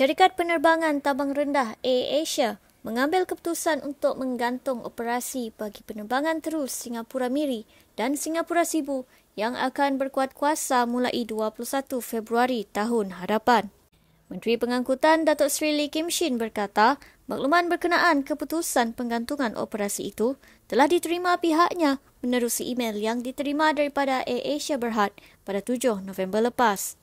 Syarikat penerbangan tabang rendah Asia mengambil keputusan untuk menggantung operasi bagi penerbangan terus Singapura Miri dan Singapura Sibu yang akan berkuat kuasa mulai 21 Februari tahun hadapan. Menteri Pengangkutan Datuk Sri Lee Kim Shin berkata, makluman berkenaan keputusan penggantungan operasi itu telah diterima pihaknya menerusi email yang diterima daripada AirAsia Berhad pada 7 November lepas.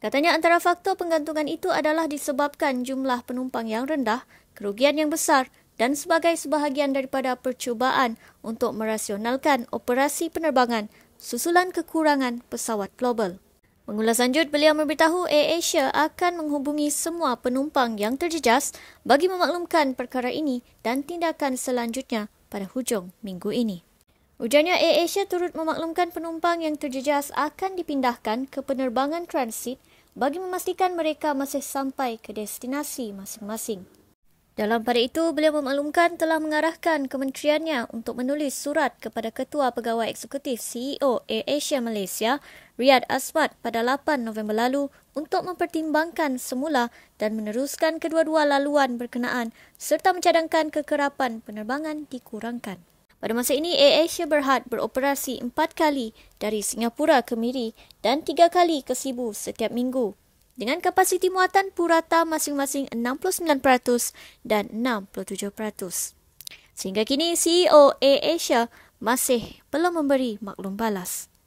Katanya antara faktor penggantungan itu adalah disebabkan jumlah penumpang yang rendah, kerugian yang besar dan sebagai sebahagian daripada percubaan untuk merasionalkan operasi penerbangan susulan kekurangan pesawat global. Mengulas lanjut, beliau memberitahu AirAsia akan menghubungi semua penumpang yang terjejas bagi memaklumkan perkara ini dan tindakan selanjutnya pada hujung minggu ini. Ujarnya Air Asia turut memaklumkan penumpang yang terjejas akan dipindahkan ke penerbangan transit bagi memastikan mereka masih sampai ke destinasi masing-masing. Dalam pada itu, beliau memaklumkan telah mengarahkan kementeriannya untuk menulis surat kepada Ketua Pegawai Eksekutif CEO Air Asia Malaysia, Riyad Aswad, pada 8 November lalu untuk mempertimbangkan semula dan meneruskan kedua-dua laluan berkenaan serta mencadangkan kekerapan penerbangan dikurangkan. Pada masa ini, Air Asia Berhad beroperasi empat kali dari Singapura ke Miri dan tiga kali ke Sibu setiap minggu. Dengan kapasiti muatan purata masing-masing 69% dan 67%. Sehingga kini, CEO Air Asia masih belum memberi maklum balas.